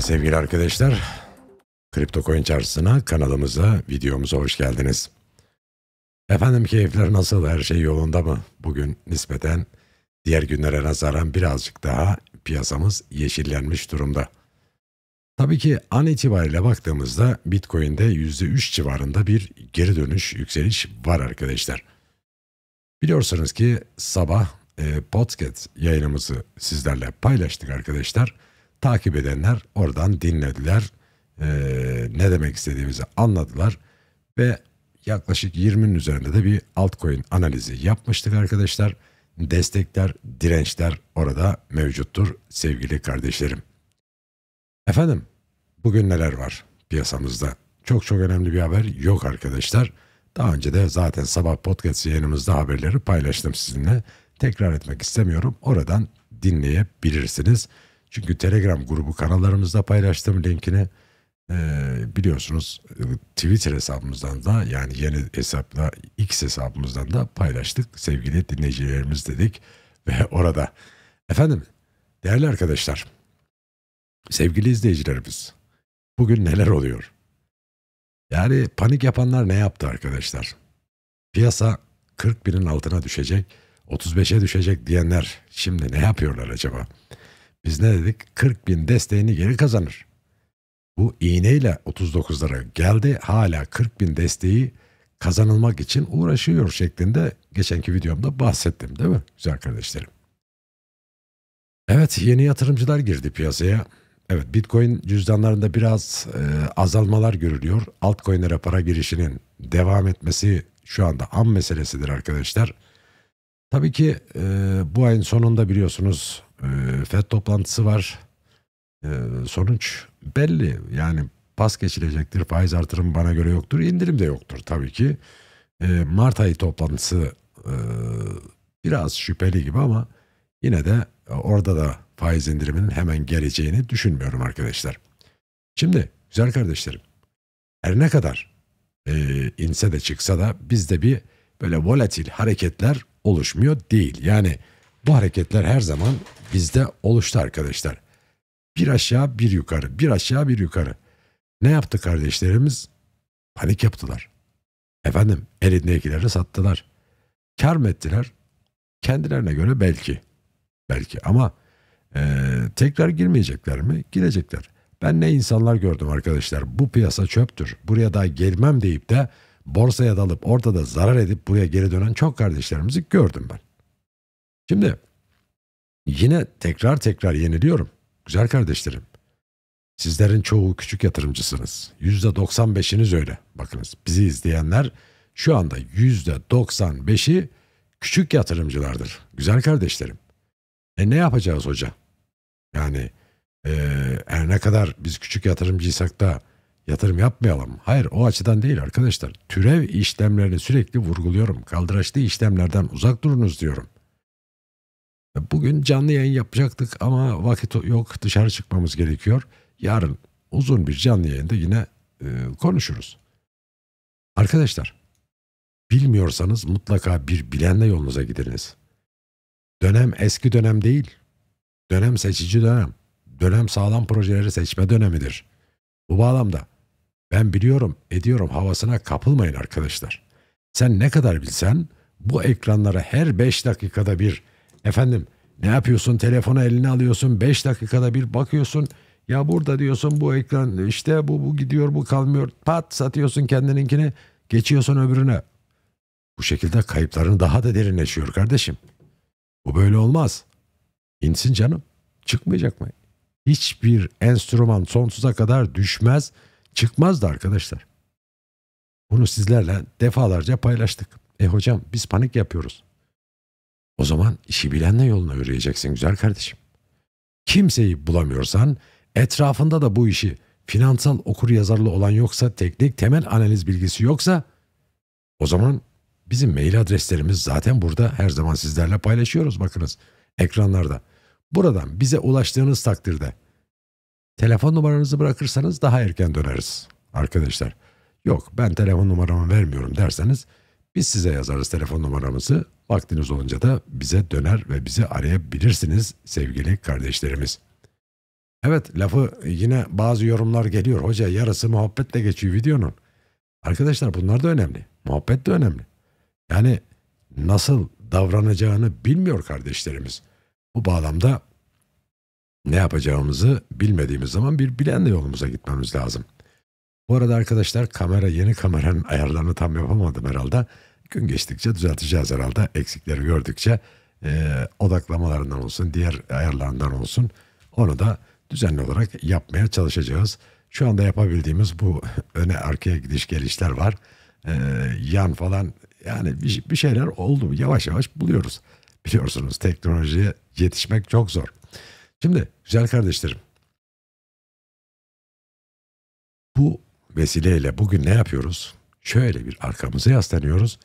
sevgili arkadaşlar. Kripto Coin Çarşısı'na, kanalımıza, videomuza hoş geldiniz. Efendim keyifler nasıl? Her şey yolunda mı? Bugün nispeten diğer günlere nazaran birazcık daha piyasamız yeşillenmiş durumda. Tabii ki an itibariyle baktığımızda Bitcoin'de %3 civarında bir geri dönüş, yükseliş var arkadaşlar. Biliyorsunuz ki sabah e, podcast yayınımızı sizlerle paylaştık arkadaşlar. Arkadaşlar Takip edenler oradan dinlediler. Ee, ne demek istediğimizi anladılar. Ve yaklaşık 20'nin üzerinde de bir altcoin analizi yapmıştık arkadaşlar. Destekler, dirençler orada mevcuttur sevgili kardeşlerim. Efendim bugün neler var piyasamızda? Çok çok önemli bir haber yok arkadaşlar. Daha önce de zaten sabah podcast yayınımızda haberleri paylaştım sizinle. Tekrar etmek istemiyorum. Oradan dinleyebilirsiniz. Çünkü Telegram grubu kanallarımızda paylaştığım linkini. Ee, biliyorsunuz e, Twitter hesabımızdan da yani yeni hesapla X hesabımızdan da paylaştık. Sevgili dinleyicilerimiz dedik ve orada. Efendim değerli arkadaşlar, sevgili izleyicilerimiz bugün neler oluyor? Yani panik yapanlar ne yaptı arkadaşlar? Piyasa 40 binin altına düşecek, 35'e düşecek diyenler şimdi ne yapıyorlar acaba? Biz ne dedik? 40 bin desteğini geri kazanır. Bu iğneyle 39'lara geldi. Hala 40 bin desteği kazanılmak için uğraşıyor şeklinde geçenki videomda bahsettim değil mi güzel kardeşlerim? Evet yeni yatırımcılar girdi piyasaya. Evet Bitcoin cüzdanlarında biraz e, azalmalar görülüyor. Altcoin'lere para girişinin devam etmesi şu anda an meselesidir arkadaşlar. Tabii ki e, bu ayın sonunda biliyorsunuz ee, FED toplantısı var. Ee, sonuç belli. Yani pas geçilecektir. Faiz artırımı bana göre yoktur. İndirim de yoktur tabii ki. Ee, Mart ayı toplantısı e, biraz şüpheli gibi ama yine de orada da faiz indiriminin hemen geleceğini düşünmüyorum arkadaşlar. Şimdi güzel kardeşlerim her ne kadar e, inse de çıksa da bizde bir böyle volatil hareketler oluşmuyor değil. Yani bu hareketler her zaman bizde oluştu arkadaşlar. Bir aşağı bir yukarı, bir aşağı bir yukarı. Ne yaptı kardeşlerimiz? Panik yaptılar. Efendim elindekileri sattılar. Kar mı ettiler? Kendilerine göre belki. Belki ama e, tekrar girmeyecekler mi? Girecekler. Ben ne insanlar gördüm arkadaşlar. Bu piyasa çöptür. Buraya daha gelmem deyip de borsaya dalıp ortada zarar edip buraya geri dönen çok kardeşlerimizi gördüm ben. Şimdi yine tekrar tekrar yeniliyorum. Güzel kardeşlerim. Sizlerin çoğu küçük yatırımcısınız. %95'iniz öyle. Bakınız bizi izleyenler şu anda %95'i küçük yatırımcılardır. Güzel kardeşlerim. E ne yapacağız hoca? Yani e, her ne kadar biz küçük yatırımcıysak da yatırım yapmayalım. Hayır o açıdan değil arkadaşlar. Türev işlemlerini sürekli vurguluyorum. Kaldıraçlı işlemlerden uzak durunuz diyorum. Bugün canlı yayın yapacaktık ama vakit yok dışarı çıkmamız gerekiyor. Yarın uzun bir canlı yayında yine e, konuşuruz. Arkadaşlar bilmiyorsanız mutlaka bir bilenle yolunuza gidiniz. Dönem eski dönem değil. Dönem seçici dönem. Dönem sağlam projeleri seçme dönemidir. Bu bağlamda ben biliyorum ediyorum havasına kapılmayın arkadaşlar. Sen ne kadar bilsen bu ekranlara her 5 dakikada bir Efendim ne yapıyorsun telefonu eline alıyorsun 5 dakikada bir bakıyorsun. Ya burada diyorsun bu ekran işte bu bu gidiyor bu kalmıyor. Pat satıyorsun kendininkini geçiyorsun öbürüne. Bu şekilde kayıpların daha da derinleşiyor kardeşim. Bu böyle olmaz. İnsin canım. Çıkmayacak mı? Hiçbir enstrüman sonsuza kadar düşmez, çıkmaz da arkadaşlar. Bunu sizlerle defalarca paylaştık. E hocam biz panik yapıyoruz. O zaman işi bilenle yoluna yürüyeceksin güzel kardeşim. Kimseyi bulamıyorsan etrafında da bu işi finansal okur yazarlı olan yoksa teknik temel analiz bilgisi yoksa o zaman bizim mail adreslerimiz zaten burada her zaman sizlerle paylaşıyoruz bakınız ekranlarda. Buradan bize ulaştığınız takdirde telefon numaranızı bırakırsanız daha erken döneriz arkadaşlar. Yok ben telefon numaramı vermiyorum derseniz biz size yazarız telefon numaramızı Vaktiniz olunca da bize döner ve bizi arayabilirsiniz sevgili kardeşlerimiz. Evet lafı yine bazı yorumlar geliyor. Hoca yarısı muhabbetle geçiyor videonun. Arkadaşlar bunlar da önemli. Muhabbet de önemli. Yani nasıl davranacağını bilmiyor kardeşlerimiz. Bu bağlamda ne yapacağımızı bilmediğimiz zaman bir bilenle yolumuza gitmemiz lazım. Bu arada arkadaşlar kamera yeni kameranın ayarlarını tam yapamadım herhalde gün geçtikçe düzelteceğiz herhalde. Eksikleri gördükçe e, odaklamalarından olsun, diğer ayarlarından olsun onu da düzenli olarak yapmaya çalışacağız. Şu anda yapabildiğimiz bu öne arkaya gidiş gelişler var. E, yan falan yani bir, bir şeyler oldu. Yavaş yavaş buluyoruz. Biliyorsunuz teknolojiye yetişmek çok zor. Şimdi güzel kardeşlerim bu vesileyle bugün ne yapıyoruz? Şöyle bir arkamıza yaslanıyoruz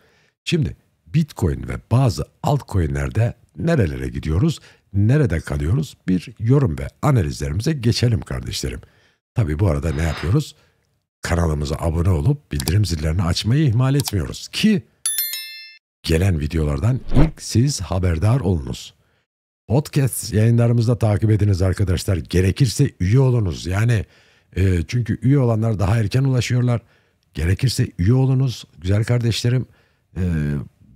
Şimdi Bitcoin ve bazı altcoin'lerde nerelere gidiyoruz, nerede kalıyoruz bir yorum ve analizlerimize geçelim kardeşlerim. Tabii bu arada ne yapıyoruz? Kanalımıza abone olup bildirim zillerini açmayı ihmal etmiyoruz ki gelen videolardan ilk siz haberdar olunuz. Podcast yayınlarımızda takip ediniz arkadaşlar. Gerekirse üye olunuz. Yani e, çünkü üye olanlar daha erken ulaşıyorlar. Gerekirse üye olunuz güzel kardeşlerim. E,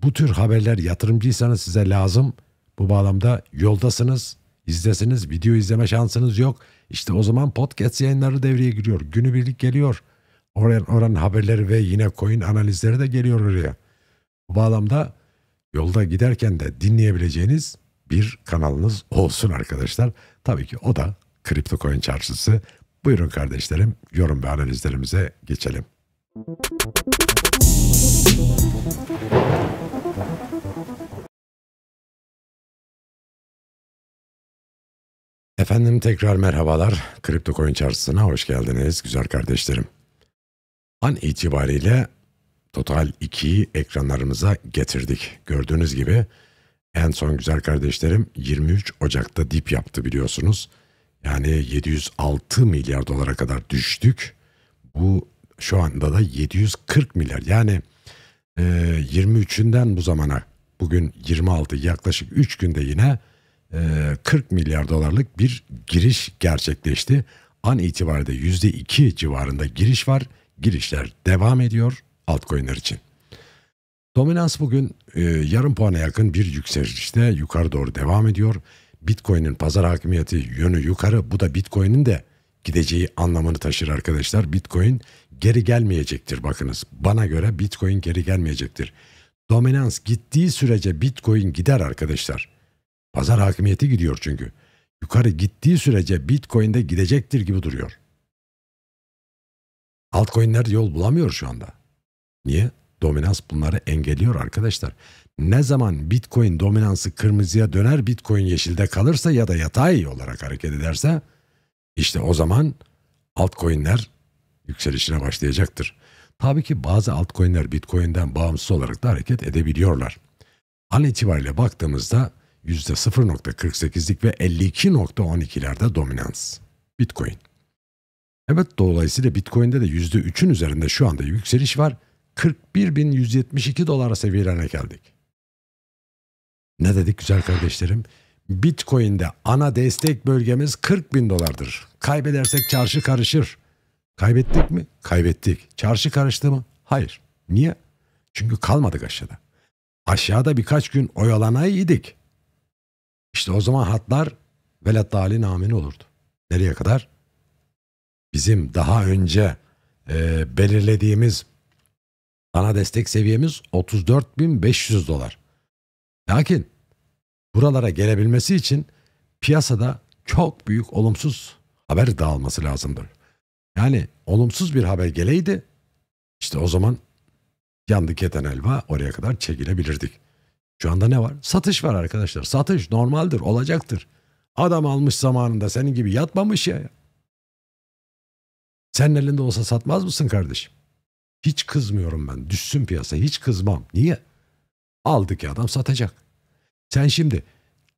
bu tür haberler yatırımcıysanız size lazım. Bu bağlamda yoldasınız, izlesiniz, video izleme şansınız yok. İşte o zaman podcast yayınları devreye giriyor. Günübirlik geliyor. Oran, oran haberleri ve yine coin analizleri de geliyor oraya. Bu bağlamda yolda giderken de dinleyebileceğiniz bir kanalınız olsun arkadaşlar. Tabii ki o da Kripto Coin Çarşısı. Buyurun kardeşlerim yorum ve analizlerimize geçelim. Efendim tekrar merhabalar. Kripto Coin Çarşısı'na hoş geldiniz güzel kardeşlerim. An itibariyle Total 2'yi ekranlarımıza getirdik. Gördüğünüz gibi en son güzel kardeşlerim 23 Ocak'ta dip yaptı biliyorsunuz. Yani 706 milyar dolara kadar düştük. Bu şu anda da 740 milyar. Yani e, 23'ünden bu zamana bugün 26 yaklaşık 3 günde yine 40 ee, milyar dolarlık bir giriş gerçekleşti. An itibariyle %2 civarında giriş var. Girişler devam ediyor altcoin'ler için. Dominans bugün e, yarım puana yakın bir yükselişte yukarı doğru devam ediyor. Bitcoin'in pazar hakimiyeti yönü yukarı. Bu da Bitcoin'in de gideceği anlamını taşır arkadaşlar. Bitcoin geri gelmeyecektir bakınız. Bana göre Bitcoin geri gelmeyecektir. Dominans gittiği sürece Bitcoin gider arkadaşlar. Pazar hakimiyeti gidiyor çünkü. Yukarı gittiği sürece Bitcoin de gidecektir gibi duruyor. Altcoin'ler yol bulamıyor şu anda. Niye? Dominans bunları engelliyor arkadaşlar. Ne zaman Bitcoin dominansı kırmızıya döner, Bitcoin yeşilde kalırsa ya da yatay olarak hareket ederse işte o zaman altcoin'ler yükselişine başlayacaktır. Tabii ki bazı altcoin'ler Bitcoin'den bağımsız olarak da hareket edebiliyorlar. An itibariyle baktığımızda %0.48'lik ve 52.12'lerde dominans. Bitcoin. Evet dolayısıyla Bitcoin'de de %3'ün üzerinde şu anda yükseliş var. 41.172 dolara seviyelerine geldik. Ne dedik güzel kardeşlerim? Bitcoin'de ana destek bölgemiz 40 bin dolardır. Kaybedersek çarşı karışır. Kaybettik mi? Kaybettik. Çarşı karıştı mı? Hayır. Niye? Çünkü kalmadık aşağıda. Aşağıda birkaç gün oyalanaydık. İşte o zaman hatlar dali namini olurdu. Nereye kadar? Bizim daha önce e, belirlediğimiz ana destek seviyemiz 34.500 dolar. Lakin buralara gelebilmesi için piyasada çok büyük olumsuz haber dağılması lazımdır. Yani olumsuz bir haber geleydi işte o zaman yandı keten elva oraya kadar çekilebilirdik. Şu anda ne var? Satış var arkadaşlar. Satış normaldir, olacaktır. Adam almış zamanında senin gibi yatmamış ya. Sen elinde olsa satmaz mısın kardeşim? Hiç kızmıyorum ben. Düşsün piyasa. Hiç kızmam. Niye? Aldı ki adam satacak. Sen şimdi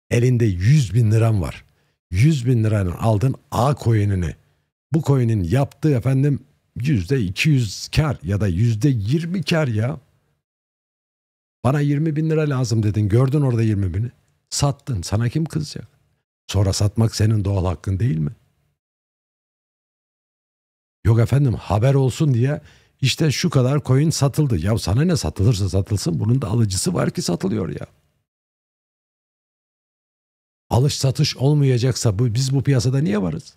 elinde 100 bin liran var. 100 bin liranın aldın A coin'ini. Bu coin'in yaptığı efendim %200 kar ya da %20 kar ya. Bana 20 bin lira lazım dedin. Gördün orada 20 bini. Sattın. Sana kim kızacak? Sonra satmak senin doğal hakkın değil mi? Yok efendim haber olsun diye işte şu kadar coin satıldı. Ya sana ne satılırsa satılsın bunun da alıcısı var ki satılıyor ya. Alış satış olmayacaksa bu, biz bu piyasada niye varız?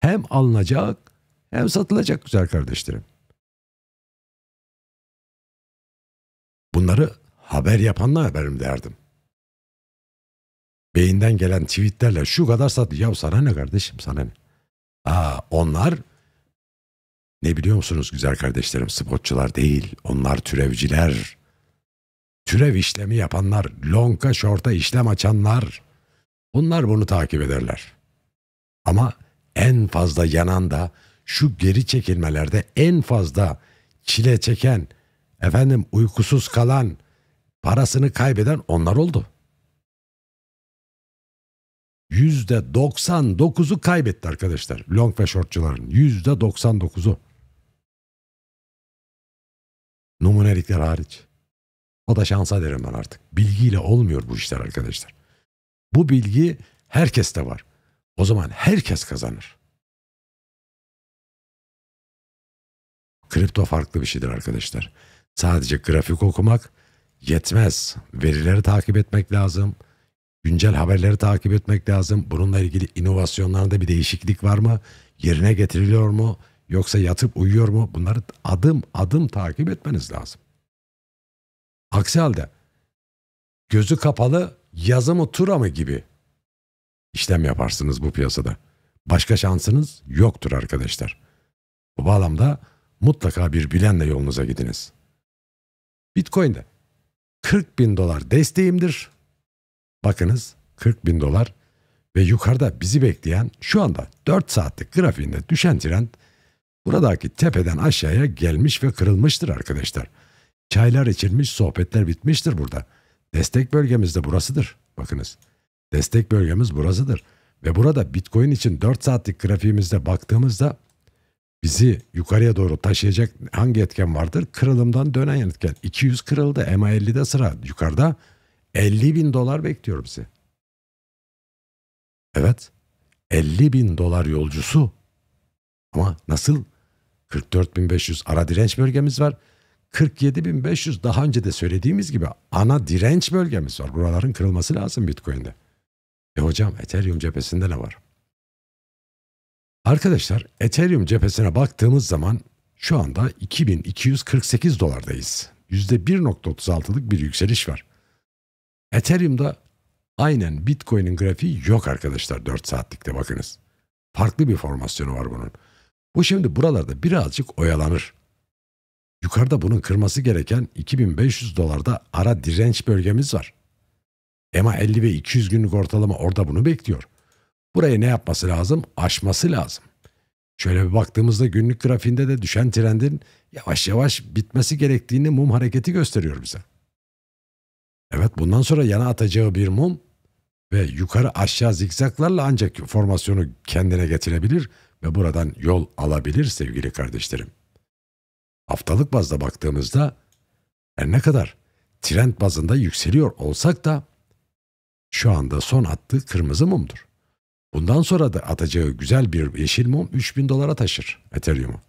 Hem alınacak hem satılacak güzel kardeşlerim. Bunları haber yapanla haberim derdim. Beyinden gelen tweetlerle şu kadar sattı Ya sana ne kardeşim sana ne? Aa, onlar ne biliyor musunuz güzel kardeşlerim spotçular değil. Onlar türevciler. Türev işlemi yapanlar, lonka şorta işlem açanlar. Bunlar bunu takip ederler. Ama en fazla yanan da şu geri çekilmelerde en fazla çile çeken efendim uykusuz kalan, parasını kaybeden onlar oldu. %99'u kaybetti arkadaşlar. Long ve shortçıların %99'u. Numunelikler hariç. O da şansa derim ben artık. Bilgiyle olmuyor bu işler arkadaşlar. Bu bilgi herkeste var. O zaman herkes kazanır. Kripto farklı bir şeydir arkadaşlar. Sadece grafik okumak yetmez. Verileri takip etmek lazım. Güncel haberleri takip etmek lazım. Bununla ilgili inovasyonlarda bir değişiklik var mı? Yerine getiriliyor mu? Yoksa yatıp uyuyor mu? Bunları adım adım takip etmeniz lazım. Aksi halde gözü kapalı yazı mı tura mı gibi işlem yaparsınız bu piyasada. Başka şansınız yoktur arkadaşlar. Bu bağlamda mutlaka bir bilenle yolunuza gidiniz. Bitcoin'de 40 bin dolar desteğimdir. Bakınız 40 bin dolar ve yukarıda bizi bekleyen şu anda 4 saatlik grafiğinde düşen trend buradaki tepeden aşağıya gelmiş ve kırılmıştır arkadaşlar. Çaylar içilmiş, sohbetler bitmiştir burada. Destek bölgemiz de burasıdır. Bakınız. Destek bölgemiz burasıdır. Ve burada Bitcoin için 4 saatlik grafiğimizde baktığımızda bizi yukarıya doğru taşıyacak hangi etken vardır? Kırılımdan dönen etken. 200 kırıldı. EMA 50'de sıra yukarıda. 50 bin dolar bekliyor bizi. Evet. 50 bin dolar yolcusu. Ama nasıl? 44.500 ara direnç bölgemiz var. 47.500 daha önce de söylediğimiz gibi ana direnç bölgemiz var. Buraların kırılması lazım Bitcoin'de. E hocam Ethereum cephesinde ne var? Arkadaşlar Ethereum cephesine baktığımız zaman şu anda 2248 dolardayız. %1.36'lık bir yükseliş var. Ethereum'da aynen Bitcoin'in grafiği yok arkadaşlar 4 saatlikte bakınız. Farklı bir formasyonu var bunun. Bu şimdi buralarda birazcık oyalanır. Yukarıda bunun kırması gereken 2500 dolarda ara direnç bölgemiz var. EMA 50 ve 200 günlük ortalama orada bunu bekliyor. Burayı ne yapması lazım? Aşması lazım. Şöyle bir baktığımızda günlük grafiğinde de düşen trendin yavaş yavaş bitmesi gerektiğini mum hareketi gösteriyor bize. Evet bundan sonra yana atacağı bir mum ve yukarı aşağı zikzaklarla ancak formasyonu kendine getirebilir ve buradan yol alabilir sevgili kardeşlerim. Haftalık bazda baktığımızda her ne kadar trend bazında yükseliyor olsak da şu anda son attığı kırmızı mumdur. Bundan sonra da atacağı güzel bir yeşil mum 3000 dolara taşır Ethereum'u.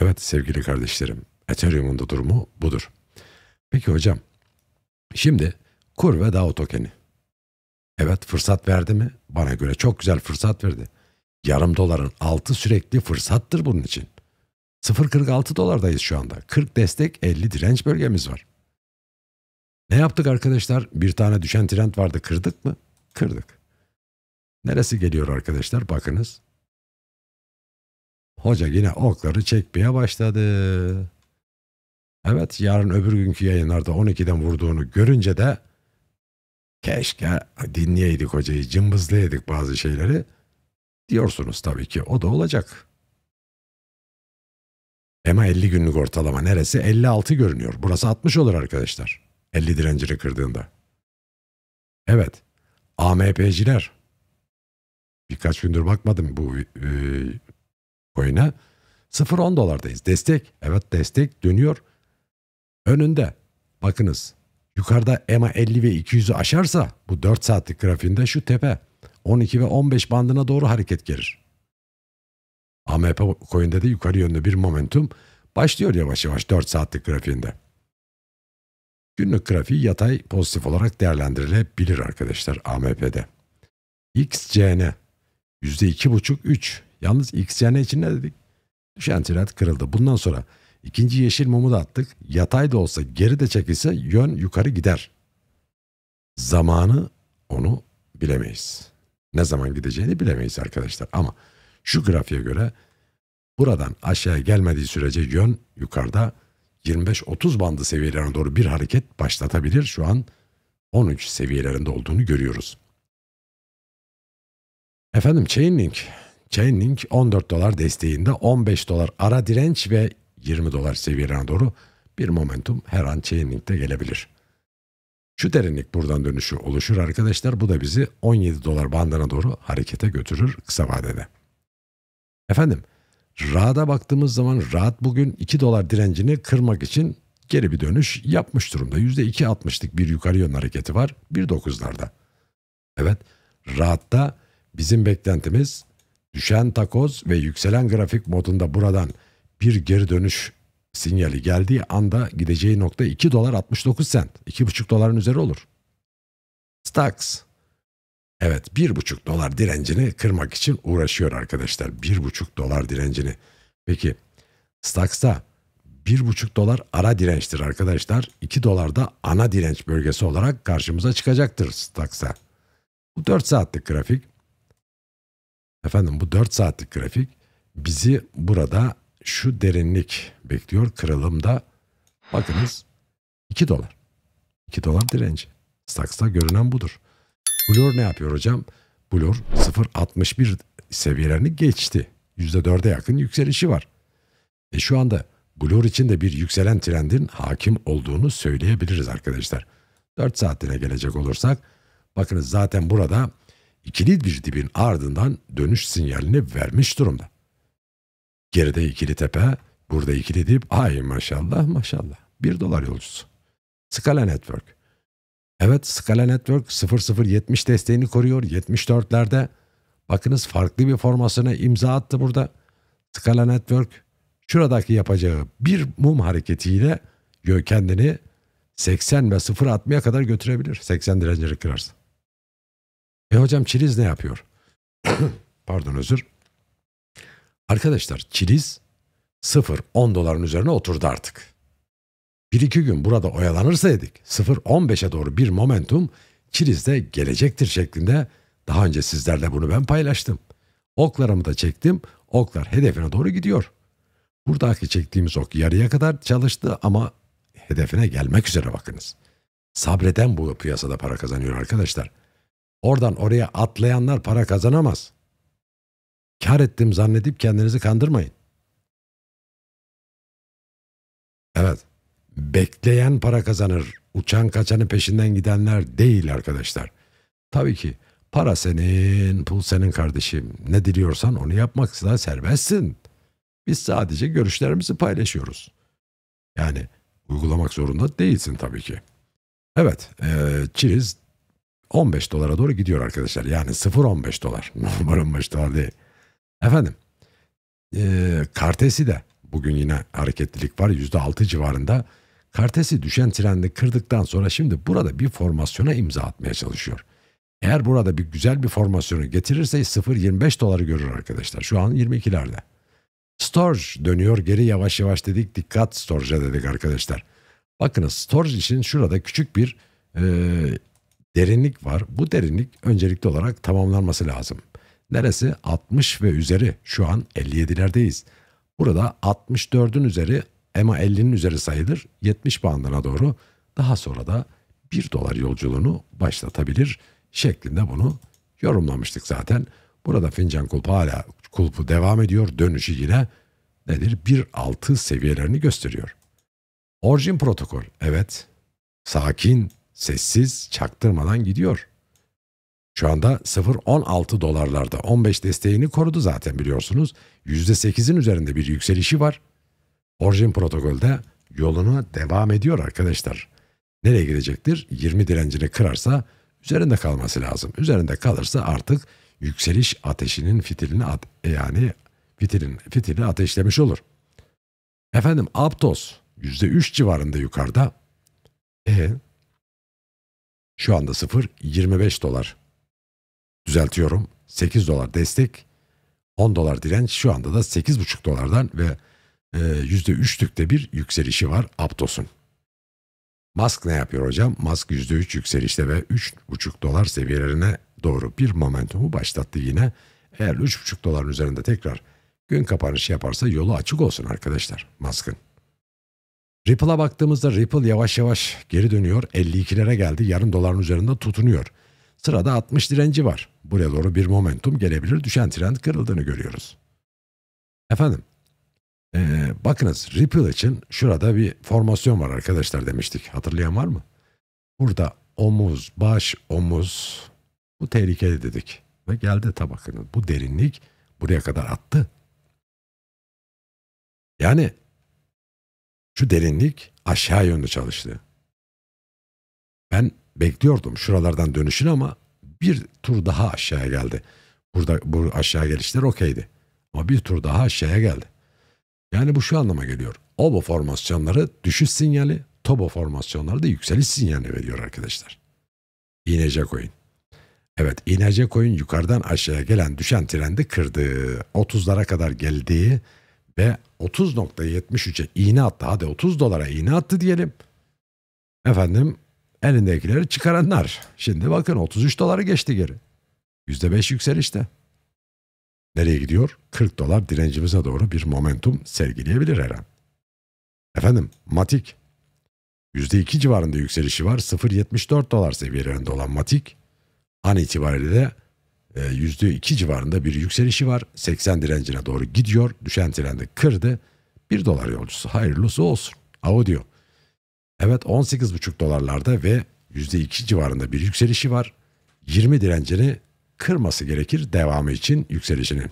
Evet sevgili kardeşlerim Ethereum'un da durumu budur. Peki hocam şimdi kur ve DAO tokeni. Evet fırsat verdi mi? Bana göre çok güzel fırsat verdi. Yarım doların altı sürekli fırsattır bunun için. 0.46 dolardayız şu anda. 40 destek 50 direnç bölgemiz var. Ne yaptık arkadaşlar? Bir tane düşen trend vardı kırdık mı? Kırdık. Neresi geliyor arkadaşlar bakınız. Hoca yine okları çekmeye başladı. Evet yarın öbür günkü yayınlarda 12'den vurduğunu görünce de keşke dinleyeydik hocayı cımbızlayaydık bazı şeyleri diyorsunuz tabii ki o da olacak. Ama 50 günlük ortalama neresi? 56 görünüyor. Burası 60 olur arkadaşlar. 50 direncini kırdığında. Evet. AMP'ciler Birkaç gündür bakmadım bu e, 0-10 dolardayız. Destek. Evet destek dönüyor. Önünde. Bakınız. Yukarıda EMA 50 ve 200'ü aşarsa bu 4 saatlik grafiğinde şu tepe 12 ve 15 bandına doğru hareket gelir. AMP coin'de de yukarı yönlü bir momentum başlıyor yavaş yavaş 4 saatlik grafiğinde. Günlük grafiği yatay pozitif olarak değerlendirilebilir arkadaşlar AMP'de. XCN %2,5-3. Yalnız XCN için ne dedik? Düşen trend kırıldı. Bundan sonra ikinci yeşil mumu da attık. Yatay da olsa geri de çekilse yön yukarı gider. Zamanı onu bilemeyiz. Ne zaman gideceğini bilemeyiz arkadaşlar. Ama şu grafiğe göre buradan aşağıya gelmediği sürece yön yukarıda 25-30 bandı seviyelerine doğru bir hareket başlatabilir. Şu an 13 seviyelerinde olduğunu görüyoruz. Efendim Chainlink. Chainlink 14 dolar desteğinde 15 dolar ara direnç ve 20 dolar seviyelerine doğru bir momentum her an Chainlink'te gelebilir. Şu derinlik buradan dönüşü oluşur arkadaşlar. Bu da bizi 17 dolar bandına doğru harekete götürür kısa vadede. Efendim RAD'a baktığımız zaman RAD bugün 2 dolar direncini kırmak için geri bir dönüş yapmış durumda. %2.60'lık bir yukarı yön hareketi var 1.9'larda. Evet RAD'da Bizim beklentimiz düşen takoz ve yükselen grafik modunda buradan bir geri dönüş sinyali geldiği anda gideceği nokta 2 dolar 69 sent. 2,5 doların üzeri olur. Stax. Evet 1,5 dolar direncini kırmak için uğraşıyor arkadaşlar. 1,5 dolar direncini. Peki Stax'ta 1,5 dolar ara dirençtir arkadaşlar. 2 dolar da ana direnç bölgesi olarak karşımıza çıkacaktır Stax'a. Bu 4 saatlik grafik Efendim bu 4 saatlik grafik bizi burada şu derinlik bekliyor kırılımda. Bakınız 2 dolar. 2 dolar direnci. Stax'ta görünen budur. Blur ne yapıyor hocam? Blur 0.61 seviyelerini geçti. %4'e yakın yükselişi var. E şu anda Blur için de bir yükselen trendin hakim olduğunu söyleyebiliriz arkadaşlar. 4 saatliğine gelecek olursak bakınız zaten burada ikili bir dibin ardından dönüş sinyalini vermiş durumda. Geride ikili tepe, burada ikili dip, ay maşallah maşallah. Bir dolar yolcusu. Scala Network. Evet Scala Network 0070 desteğini koruyor 74'lerde. Bakınız farklı bir formasına imza attı burada. Scala Network şuradaki yapacağı bir mum hareketiyle kendini 80 ve 0 atmaya kadar götürebilir. 80 dirençleri kırarsa. E hocam çiliz ne yapıyor? Pardon özür. Arkadaşlar çiliz 0-10 doların üzerine oturdu artık. Bir iki gün burada oyalanırsa dedik 0-15'e doğru bir momentum çilizde gelecektir şeklinde daha önce sizlerle bunu ben paylaştım. Oklarımı da çektim. Oklar hedefine doğru gidiyor. Buradaki çektiğimiz ok yarıya kadar çalıştı ama hedefine gelmek üzere bakınız. Sabreden bu piyasada para kazanıyor arkadaşlar. Oradan oraya atlayanlar para kazanamaz. Kar ettim zannedip kendinizi kandırmayın. Evet, bekleyen para kazanır. Uçan kaçanın peşinden gidenler değil arkadaşlar. Tabii ki para senin, pul senin kardeşim. Ne diliyorsan onu yapmaksa serbestsin. Biz sadece görüşlerimizi paylaşıyoruz. Yani uygulamak zorunda değilsin tabii ki. Evet, e, Çiriz 15 dolara doğru gidiyor arkadaşlar. Yani 0.15 dolar. 0.15 dolar değil. Efendim. E, kartesi de bugün yine hareketlilik var. %6 civarında. Kartesi düşen trendi kırdıktan sonra şimdi burada bir formasyona imza atmaya çalışıyor. Eğer burada bir güzel bir formasyonu getirirse 0.25 doları görür arkadaşlar. Şu an 22'lerde. Storage dönüyor geri yavaş yavaş dedik. Dikkat Storage'a dedik arkadaşlar. Bakınız Storage için şurada küçük bir e, derinlik var. Bu derinlik öncelikli olarak tamamlanması lazım. Neresi? 60 ve üzeri. Şu an 57'lerdeyiz. Burada 64'ün üzeri EMA 50'nin üzeri sayılır. 70 bandına doğru daha sonra da 1 dolar yolculuğunu başlatabilir şeklinde bunu yorumlamıştık zaten. Burada fincan kulpu hala kulpu devam ediyor. Dönüşü yine nedir? 1.6 seviyelerini gösteriyor. Origin protokol. Evet. Sakin sessiz çaktırmadan gidiyor. Şu anda 0.16 dolarlarda 15 desteğini korudu zaten biliyorsunuz. %8'in üzerinde bir yükselişi var. Origin protokolde yoluna devam ediyor arkadaşlar. Nereye gidecektir? 20 direncini kırarsa üzerinde kalması lazım. Üzerinde kalırsa artık yükseliş ateşinin fitilini at e, yani fitilin fitili ateşlemiş olur. Efendim Aptos %3 civarında yukarıda. E şu anda 0 25 dolar. Düzeltiyorum. 8 dolar destek, 10 dolar direnç. Şu anda da 8,5 dolardan ve e, %3'lükte bir yükselişi var Aptos'un. Musk ne yapıyor hocam? Musk %3 yükselişte ve 3,5 dolar seviyelerine doğru bir momentumu başlattı yine. Eğer 3,5 doların üzerinde tekrar gün kapanışı yaparsa yolu açık olsun arkadaşlar Musk'ın. Ripple'a baktığımızda Ripple yavaş yavaş geri dönüyor. 52'lere geldi. Yarım doların üzerinde tutunuyor. Sırada 60 direnci var. Buraya doğru bir momentum gelebilir. Düşen trend kırıldığını görüyoruz. Efendim ee, bakınız Ripple için şurada bir formasyon var arkadaşlar demiştik. Hatırlayan var mı? Burada omuz, baş, omuz. Bu tehlikeli dedik. Ve geldi tabakını. Bu derinlik buraya kadar attı. Yani şu derinlik aşağı yönlü çalıştı. Ben bekliyordum şuralardan dönüşünü ama bir tur daha aşağıya geldi. Burada bu aşağı gelişler okeydi. Ama bir tur daha aşağıya geldi. Yani bu şu anlama geliyor. Obo formasyonları düşüş sinyali, tobo formasyonları da yükseliş sinyali veriyor arkadaşlar. İğnece koyun. Evet iğnece koyun yukarıdan aşağıya gelen düşen trendi kırdı. 30'lara kadar geldiği ve 30.73'e iğne attı. Hadi 30 dolara iğne attı diyelim. Efendim elindekileri çıkaranlar. Şimdi bakın 33 dolara geçti geri. %5 yükselişte. Nereye gidiyor? 40 dolar direncimize doğru bir momentum sergileyebilir her an. Efendim Matik %2 civarında yükselişi var. 0.74 dolar seviyelerinde olan Matik an itibariyle de ee, yüzde iki civarında bir yükselişi var. 80 direncine doğru gidiyor. Düşen trendi kırdı. 1 dolar yolcusu hayırlısı olsun. Audio. Evet 18,5 dolarlarda ve yüzde iki civarında bir yükselişi var. 20 direncini kırması gerekir devamı için yükselişinin.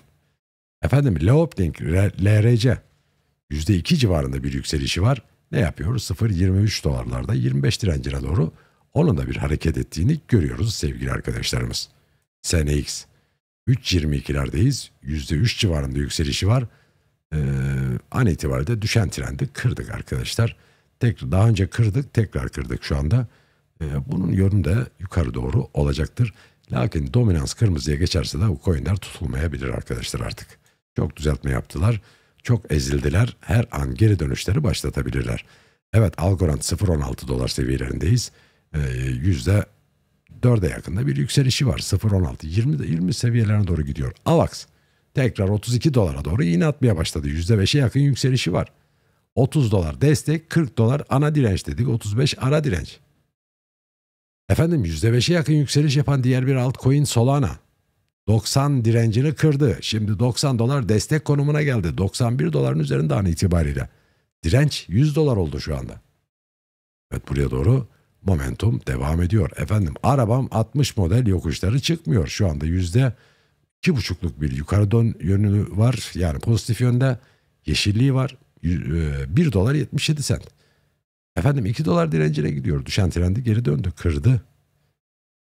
Efendim Leopolding LRC Yüzde iki civarında bir yükselişi var. Ne yapıyor? 0.23 dolarlarda 25 direncine doğru onun da bir hareket ettiğini görüyoruz sevgili arkadaşlarımız. SNX. 3.22'lerdeyiz. %3 civarında yükselişi var. Ee, an itibariyle düşen trendi kırdık arkadaşlar. Tekrar, daha önce kırdık tekrar kırdık şu anda. Ee, bunun yönü da yukarı doğru olacaktır. Lakin dominans kırmızıya geçerse de bu coinler tutulmayabilir arkadaşlar artık. Çok düzeltme yaptılar. Çok ezildiler. Her an geri dönüşleri başlatabilirler. Evet Algorand 0.16 dolar seviyelerindeyiz. Ee, 4'e yakında bir yükselişi var. 0.16 20 20 seviyelerine doğru gidiyor. AVAX tekrar 32 dolara doğru iğne atmaya başladı. %5'e yakın yükselişi var. 30 dolar destek, 40 dolar ana direnç dedik. 35 ara direnç. Efendim %5'e yakın yükseliş yapan diğer bir altcoin Solana. 90 direncini kırdı. Şimdi 90 dolar destek konumuna geldi. 91 doların üzerinde an itibariyle. Direnç 100 dolar oldu şu anda. Evet buraya doğru momentum devam ediyor. Efendim arabam 60 model yokuşları çıkmıyor. Şu anda yüzde iki buçukluk bir yukarı dön yönü var. Yani pozitif yönde yeşilliği var. 1 e, dolar 77 sent. Efendim 2 dolar direncine gidiyor. Düşen trendi geri döndü. Kırdı.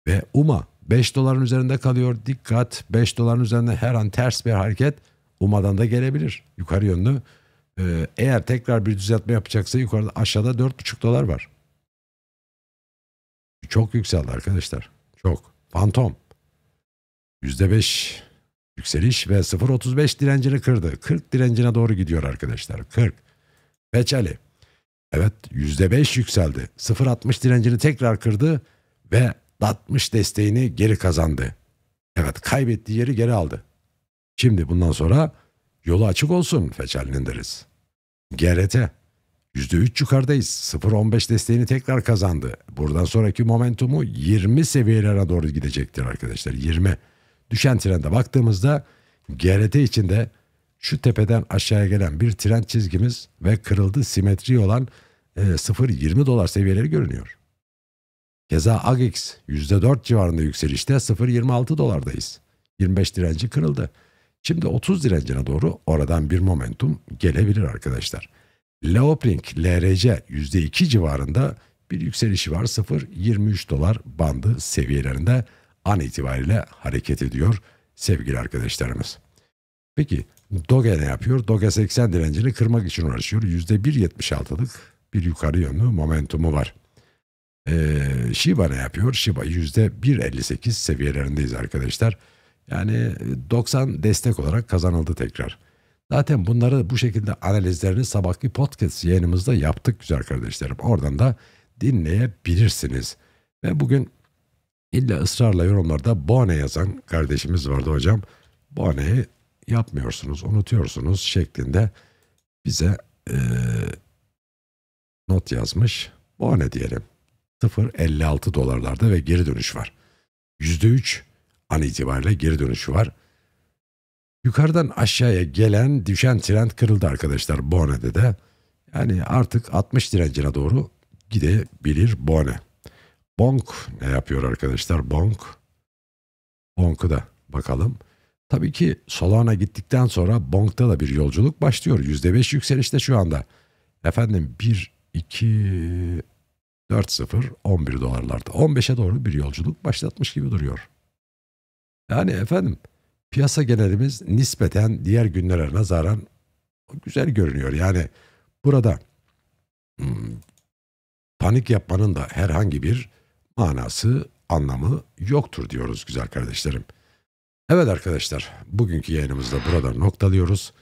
Ve UMA 5 doların üzerinde kalıyor. Dikkat 5 doların üzerinde her an ters bir hareket UMA'dan da gelebilir. Yukarı yönlü. E, eğer tekrar bir düzeltme yapacaksa yukarıda aşağıda 4,5 dolar var çok yükseldi arkadaşlar. Çok. Fantom. %5 yükseliş ve 0.35 direncini kırdı. 40 direncine doğru gidiyor arkadaşlar. 40. Beçeli. Evet %5 yükseldi. 0.60 direncini tekrar kırdı ve 60 desteğini geri kazandı. Evet kaybettiği yeri geri aldı. Şimdi bundan sonra yolu açık olsun Feçali'nin deriz. GRT %3 yukarıdayız. 0.15 desteğini tekrar kazandı. Buradan sonraki momentumu 20 seviyelere doğru gidecektir arkadaşlar. 20. Düşen trende baktığımızda GRT içinde şu tepeden aşağıya gelen bir trend çizgimiz ve kırıldı simetri olan 0.20 e, dolar seviyeleri görünüyor. Keza AGX %4 civarında yükselişte 0.26 dolardayız. 25 direnci kırıldı. Şimdi 30 direncine doğru oradan bir momentum gelebilir arkadaşlar. Leopring LRC %2 civarında bir yükselişi var. 0.23 dolar bandı seviyelerinde an itibariyle hareket ediyor sevgili arkadaşlarımız. Peki Doge ne yapıyor? Doge 80 direncini kırmak için uğraşıyor. %1.76'lık bir yukarı yönlü momentumu var. Ee, Shiba ne yapıyor? Shiba %1.58 seviyelerindeyiz arkadaşlar. Yani 90 destek olarak kazanıldı tekrar. Zaten bunları bu şekilde analizlerini sabahki podcast yayınımızda yaptık güzel kardeşlerim. Oradan da dinleyebilirsiniz. Ve bugün illa ısrarla yorumlarda Bone yazan kardeşimiz vardı hocam. Bone'yi yapmıyorsunuz, unutuyorsunuz şeklinde bize ee, not yazmış. Bone diyelim. 0.56 dolarlarda ve geri dönüş var. %3 an itibariyle geri dönüşü var. Yukarıdan aşağıya gelen düşen trend kırıldı arkadaşlar Bone'de de. Yani artık 60 direncine doğru gidebilir Bone. Bonk ne yapıyor arkadaşlar? Bonk. Bonk'u da bakalım. Tabii ki Solana gittikten sonra Bonk'ta da bir yolculuk başlıyor. %5 yükselişte şu anda. Efendim 1, 2, 4, 0, 11 dolarlarda. 15'e doğru bir yolculuk başlatmış gibi duruyor. Yani efendim Piyasa genelimiz nispeten diğer günlere nazaran güzel görünüyor. Yani burada hmm, panik yapmanın da herhangi bir manası, anlamı yoktur diyoruz güzel kardeşlerim. Evet arkadaşlar, bugünkü yayınımızda burada noktalıyoruz.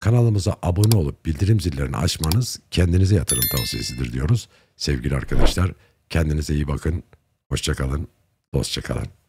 Kanalımıza abone olup bildirim zillerini açmanız kendinize yatırım tavsiyesidir diyoruz. Sevgili arkadaşlar, kendinize iyi bakın. Hoşçakalın, dostçakalın.